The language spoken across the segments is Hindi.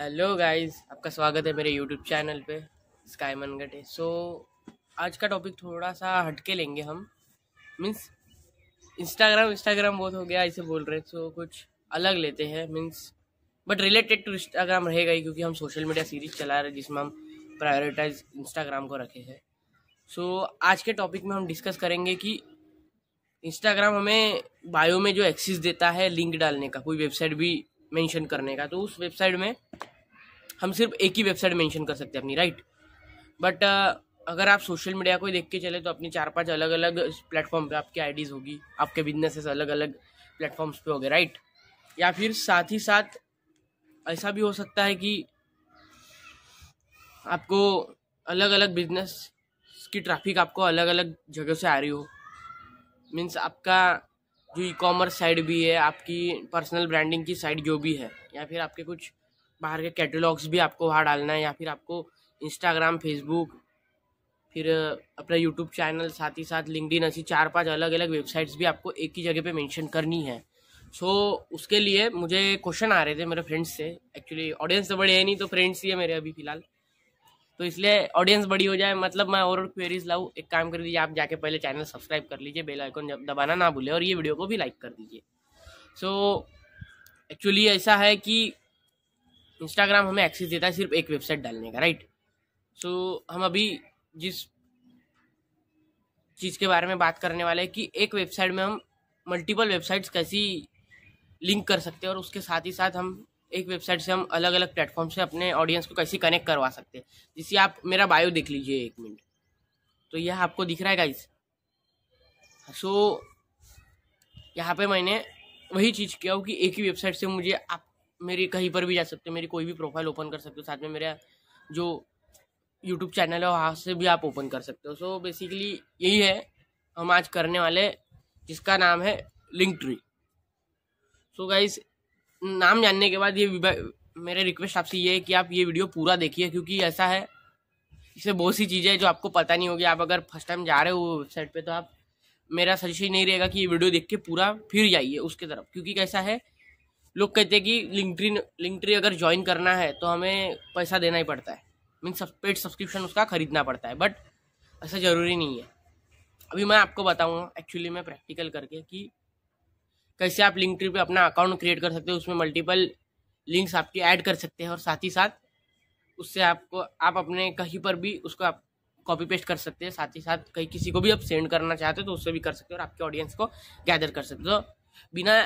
हेलो गाइस आपका स्वागत है मेरे यूट्यूब चैनल पे स्काई मनगटे सो so, आज का टॉपिक थोड़ा सा हटके लेंगे हम मीन्स इंस्टाग्राम इंस्टाग्राम बहुत हो गया ऐसे बोल रहे सो so, कुछ अलग लेते हैं means but related to Instagram रहेगा ही क्योंकि हम सोशल मीडिया सीरीज चला रहे हैं जिसमें हम प्रायोरिटाइज इंस्टाग्राम को रखे हैं सो so, आज के टॉपिक में हम डिस्कस करेंगे कि इंस्टाग्राम हमें बायो में जो एक्सेस देता है लिंक डालने का कोई वेबसाइट भी मेंशन करने का तो उस वेबसाइट में हम सिर्फ एक ही वेबसाइट मेंशन कर सकते हैं अपनी राइट बट uh, अगर आप सोशल मीडिया को देख के चले तो अपनी चार पांच अलग अलग प्लेटफॉर्म पे आपकी आईडीज़ होगी आपके बिजनेसेस अलग अलग प्लेटफॉर्म्स पे होंगे राइट या फिर साथ ही साथ ऐसा भी हो सकता है कि आपको अलग अलग बिजनेस की ट्रैफिक आपको अलग अलग जगह से आ रही हो मीन्स आपका जो ई कॉमर्स साइड भी है आपकी पर्सनल ब्रांडिंग की साइड जो भी है या फिर आपके कुछ बाहर के कैटलॉग्स भी आपको वहाँ डालना है या फिर आपको इंस्टाग्राम फेसबुक फिर अपना यूट्यूब चैनल साथ ही साथ लिंकड इन ऐसी चार पांच अलग अलग वेबसाइट्स भी आपको एक ही जगह पे मेंशन करनी है सो so, उसके लिए मुझे क्वेश्चन आ रहे थे मेरे फ्रेंड्स से एक्चुअली ऑडियंस तो बड़े हैं नहीं तो फ्रेंड्स ही है मेरे अभी फ़िलहाल तो इसलिए ऑडियंस बड़ी हो जाए मतलब मैं और क्वेरीज लाऊँ एक काम कर दीजिए आप जाके पहले चैनल सब्सक्राइब कर लीजिए बेल आइकन जब दबाना ना भूले और ये वीडियो को भी लाइक कर दीजिए सो so, एक्चुअली ऐसा है कि इंस्टाग्राम हमें एक्सेस देता है सिर्फ एक वेबसाइट डालने का राइट सो so, हम अभी जिस चीज़ के बारे में बात करने वाले हैं कि एक वेबसाइट में हम मल्टीपल वेबसाइट्स कैसी लिंक कर सकते हैं और उसके साथ ही साथ हम एक वेबसाइट से हम अलग अलग प्लेटफॉर्म से अपने ऑडियंस को कैसे कनेक्ट करवा सकते हैं जिससे आप मेरा बायो देख लीजिए एक मिनट तो यह आपको दिख रहा है गाइस सो यहाँ पे मैंने वही चीज़ किया हूँ कि एक ही वेबसाइट से मुझे आप मेरी कहीं पर भी जा सकते हो मेरी कोई भी प्रोफाइल ओपन कर सकते हो साथ में मेरा जो यूट्यूब चैनल है वहाँ से भी आप ओपन कर सकते हो सो बेसिकली यही है हम आज करने वाले जिसका नाम है लिंक ट्री सो गाइज नाम जानने के बाद ये मेरे रिक्वेस्ट आपसे ये है कि आप ये वीडियो पूरा देखिए क्योंकि ऐसा है इसमें बहुत सी चीज़ें जो आपको पता नहीं होगी आप अगर फर्स्ट टाइम जा रहे हो वेबसाइट पे तो आप मेरा सजेशन नहीं रहेगा कि ये वीडियो देख के पूरा फिर जाइए उसके तरफ क्योंकि कैसा है लोग कहते हैं कि लिंकट्री लिंकट्री अगर ज्वाइन करना है तो हमें पैसा देना ही पड़ता है मीन सब पेड सब्सक्रिप्शन उसका ख़रीदना पड़ता है बट ऐसा ज़रूरी नहीं है अभी मैं आपको बताऊँगा एक्चुअली मैं प्रैक्टिकल करके कि कैसे आप लिंक ट्री पे अपना अकाउंट क्रिएट कर सकते हो उसमें मल्टीपल लिंक्स आपकी ऐड कर सकते हैं और साथ ही साथ उससे आपको आप अपने कहीं पर भी उसको आप कॉपी पेस्ट कर सकते हैं साथ ही साथ कहीं किसी को भी आप सेंड करना चाहते हो तो उससे भी कर सकते हो और आपके ऑडियंस को गैदर कर सकते हो तो बिना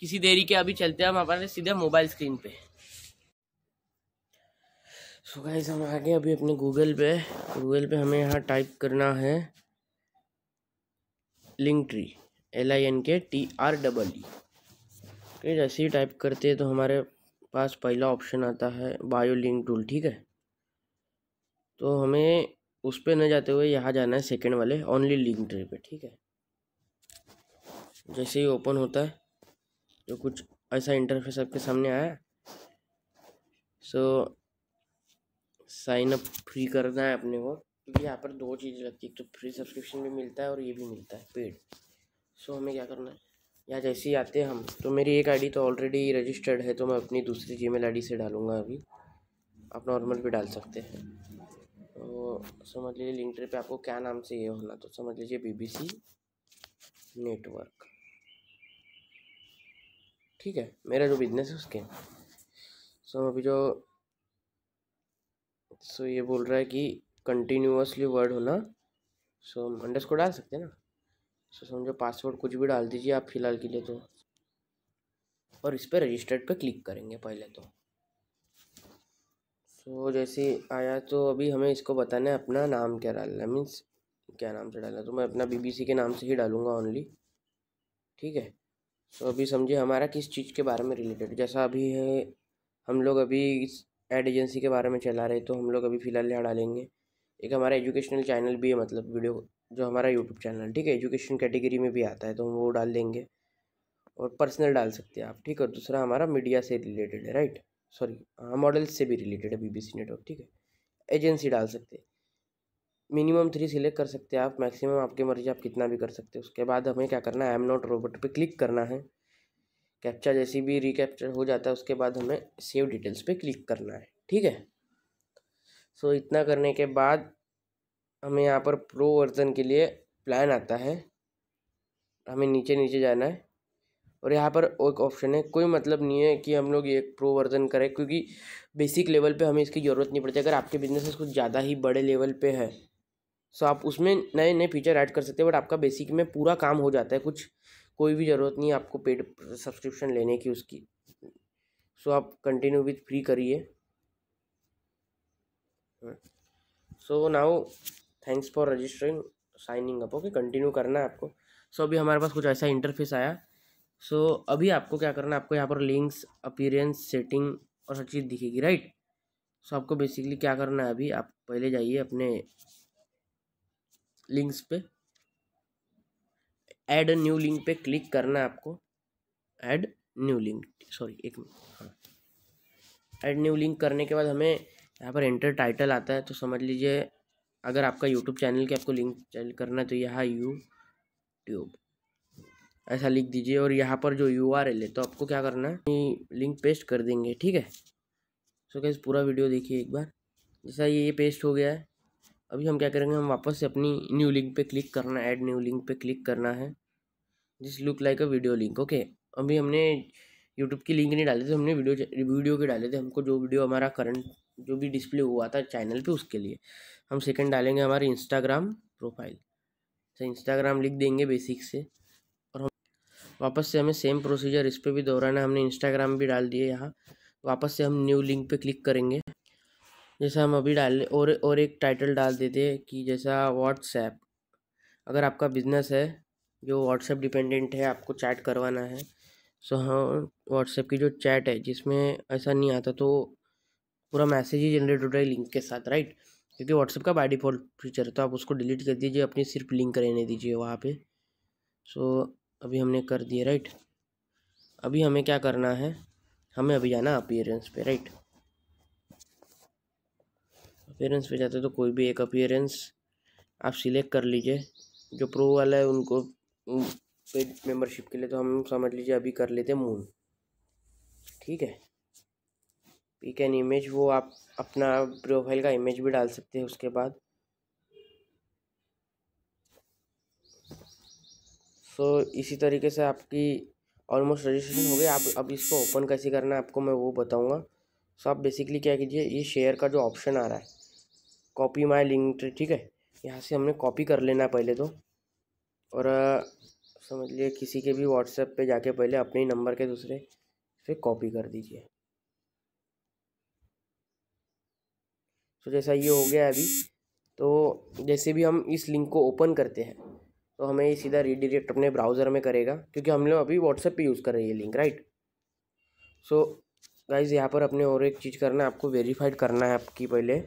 किसी देरी के अभी चलते हैं हम अपने सीधे मोबाइल स्क्रीन पे सो गाइस हम आगे अभी अपने गूगल पे गूगल पे हमें यहाँ टाइप करना है link tree L I N K T R double E फिर जैसे ही टाइप करते हैं तो हमारे पास पहला ऑप्शन आता है बायो लिंक टूल ठीक है तो हमें उस पर न जाते हुए यहाँ जाना है सेकेंड वाले ओनली लिंक ट्री पे ठीक है जैसे ही ओपन होता है तो कुछ ऐसा इंटरफेस आपके सामने आया सो साइन अप फ्री करना है अपने को क्योंकि यहाँ पर दो चीज़ें लगती है एक तो फ्री सब्सक्रिप्शन भी मिलता है और ये भी मिलता है पेड सो हमें क्या करना है या जैसे ही आते हैं हम तो मेरी एक आईडी तो ऑलरेडी रजिस्टर्ड है तो मैं अपनी दूसरी जी मेल से डालूंगा अभी आप नॉर्मल भी डाल सकते हैं तो समझ लीजिए लिंक पे आपको क्या नाम से ये होना तो समझ लीजिए बीबीसी नेटवर्क ठीक है मेरा जो बिजनेस है उसके सो so, अभी जो सो so, ये बोल रहा है कि कंटिन्यूसली वर्ड होना सो so, अंडरस्कोर डाल सकते हैं ना सो समझो पासवर्ड कुछ भी डाल दीजिए आप फिलहाल के लिए तो और इस पर रजिस्टर्ड पे क्लिक करेंगे पहले तो सो so, जैसे आया तो अभी हमें इसको बताना है अपना नाम क्या डालना है मीन्स क्या नाम से डालना तो मैं अपना बीबीसी के नाम से ही डालूँगा ओनली ठीक है सो so, अभी समझिए हमारा किस चीज़ के बारे में रिलेटेड जैसा अभी है हम लोग अभी इस एड एजेंसी के बारे में चला रहे तो हम लोग अभी फ़िलहाल यहाँ डालेंगे एक हमारा एजुकेशनल चैनल भी है मतलब वीडियो जो हमारा यूट्यूब चैनल ठीक है एजुकेशन कैटेगरी में भी आता है तो हम वो डाल देंगे और पर्सनल डाल सकते हैं आप ठीक है दूसरा हमारा मीडिया से रिलेटेड है राइट सॉरी हाँ मॉडल्स से भी रिलेटेड है बीबीसी नेटवर्क ठीक है एजेंसी डाल सकते हैं मिनिमम थ्री सिलेक्ट कर सकते हैं आप मैक्सिमम आपकी मर्जी आप कितना भी कर सकते हैं उसके बाद हमें क्या करना है आई एम नॉट रोबोट पे क्लिक करना है कैप्चा जैसी भी रिकैप्चर हो जाता है उसके बाद हमें सेव डिटेल्स पे क्लिक करना है ठीक है सो so, इतना करने के बाद हमें यहाँ पर प्रो वर्जन के लिए प्लान आता है हमें नीचे नीचे जाना है और यहाँ पर एक ऑप्शन है कोई मतलब नहीं है कि हम लोग ये प्रो वर्जन करें क्योंकि बेसिक लेवल पे हमें इसकी ज़रूरत नहीं पड़ती अगर आपके बिजनेस कुछ ज़्यादा ही बड़े लेवल पे है सो तो आप उसमें नए नए फीचर ऐड कर सकते हैं बट आपका बेसिक में पूरा काम हो जाता है कुछ कोई भी ज़रूरत नहीं है आपको पेड सब्सक्रिप्शन लेने की उसकी सो आप कंटिन्यू विथ फ्री करिए सो हाँ। Now thanks for registering signing up okay continue करना है आपको सो so, अभी हमारे पास कुछ ऐसा इंटरफेस आया सो so, अभी आपको क्या करना है आपको यहाँ पर लिंक्स अपीरेंस सेटिंग और सब चीज़ दिखेगी राइट सो so, आपको बेसिकली क्या करना है अभी आप पहले जाइए अपने लिंक्स पे ऐड अ न्यू लिंक पे क्लिक करना है आपको ऐड न्यू लिंक सॉरी एक मिनट हाँ ऐड न्यू लिंक करने के बाद हमें यहाँ पर एंटर टाइटल आता है तो समझ लीजिए अगर आपका यूट्यूब चैनल के आपको लिंक चैनल करना है तो यहाँ यूट्यूब ऐसा लिख दीजिए और यहाँ पर जो यू आर एल है तो आपको क्या करना है लिंक पेस्ट कर देंगे ठीक है सो so, कैसे पूरा वीडियो देखिए एक बार जैसा ये ये पेस्ट हो गया है अभी हम क्या करेंगे हम वापस से अपनी न्यू लिंक पे क्लिक करना है ऐड न्यू लिंक पे क्लिक करना है जिस look like a video link okay अभी हमने यूट्यूब की लिंक नहीं डाले थे हमने वीडियो वीडियो के डाले थे हमको जो वीडियो हमारा करंट जो भी डिस्प्ले हुआ था चैनल पे उसके लिए हम सेकंड डालेंगे हमारे इंस्टाग्राम प्रोफाइल तो इंस्टाग्राम लिख देंगे बेसिक से और हम वापस से हमें सेम प्रोसीजर इस पर भी दोहराना हमने इंस्टाग्राम भी डाल दिए यहाँ वापस से हम न्यू लिंक पे क्लिक करेंगे जैसा हम अभी डाल और और एक टाइटल डाल देते हैं कि जैसा व्हाट्सएप अगर आपका बिजनेस है जो व्हाट्सएप डिपेंडेंट है आपको चैट करवाना है सो हाँ व्हाट्सएप की जो चैट है जिसमें ऐसा नहीं आता तो पूरा मैसेज ही जनरेट हो रहा है लिंक के साथ राइट क्योंकि व्हाट्सअप का बाई डिफ़ॉल्ट फीचर है तो आप उसको डिलीट कर दीजिए अपनी सिर्फ लिंक रहने दीजिए वहाँ पे सो so, अभी हमने कर दिए राइट अभी हमें क्या करना है हमें अभी जाना अपीयरेंस पे राइट अपीयरेंस पे जाते तो कोई भी एक अपीयरेंस आप सिलेक्ट कर लीजिए जो प्रो वाला है उनको पेड मेंबरशिप के लिए तो हम समझ लीजिए अभी कर लेते मून ठीक है पिक कैन इमेज वो आप अपना प्रोफाइल का इमेज भी डाल सकते हैं उसके बाद सो so, इसी तरीके से आपकी ऑलमोस्ट रजिस्ट्रेशन हो गई आप अब इसको ओपन कैसे करना है आपको मैं वो बताऊँगा सो so, आप बेसिकली क्या कीजिए ये शेयर का जो ऑप्शन आ रहा है कॉपी माई लिंक ठीक है यहाँ से हमने कॉपी कर लेना है पहले तो और समझ लिए किसी के भी व्हाट्सएप पे जाके पहले अपने ही नंबर के दूसरे से कॉपी कर दीजिए तो जैसा ये हो गया अभी तो जैसे भी हम इस लिंक को ओपन करते हैं तो हमें ये सीधा रीडिरेक्ट अपने ब्राउज़र में करेगा क्योंकि हम लोग अभी व्हाट्सएप पे यूज़ कर रहे हैं ये लिंक राइट सो गाइज यहाँ पर अपने और एक चीज़ करना है आपको वेरीफाइड करना है आपकी पहले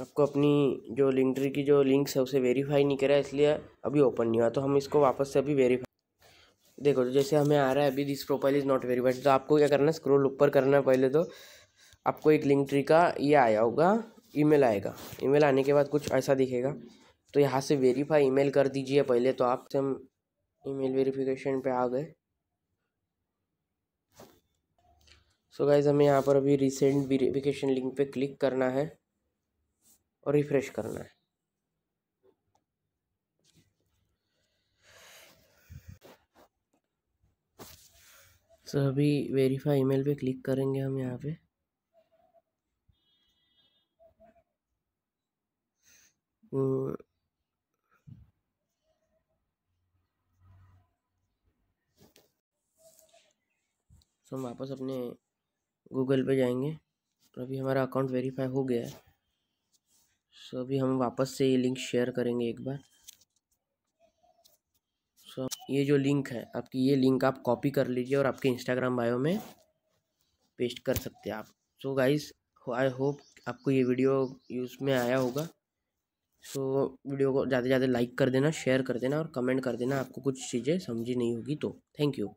आपको अपनी जो ट्री की जो लिंक्स है उसे वेरीफाई नहीं करा इसलिए अभी ओपन नहीं हुआ तो हम इसको वापस से अभी वेरीफाई देखो तो जैसे हमें आ रहा है अभी this profile is not verified तो आपको क्या करना है स्क्रोल ऊपर करना है पहले तो आपको एक लिंक ट्री का ये आया होगा ईमेल आएगा ईमेल आने के बाद कुछ ऐसा दिखेगा तो यहाँ से वेरीफाई ईमेल कर दीजिए पहले तो आपसे हम ईमेल वेरिफिकेशन पे आ गए सो गाइज हमें यहाँ पर अभी रिसेंट वेरिफिकेशन लिंक पे क्लिक करना है और रिफ्रेश करना है सो so, अभी वेरीफाई ईमेल पे क्लिक करेंगे हम यहाँ पे वो सो हम वापस अपने गूगल पे जाएंगे तो अभी हमारा अकाउंट वेरीफाई हो गया है सो अभी हम वापस से ये लिंक शेयर करेंगे एक बार सो ये जो लिंक है आपकी ये लिंक आप कॉपी कर लीजिए और आपके इंस्टाग्राम बायो में पेस्ट कर सकते हैं आप सो गाइस आई होप आपको ये वीडियो यूज़ में आया होगा सो तो so, वीडियो को ज़्यादा से ज़्यादा लाइक कर देना शेयर कर देना और कमेंट कर देना आपको कुछ चीज़ें समझी नहीं होगी तो थैंक यू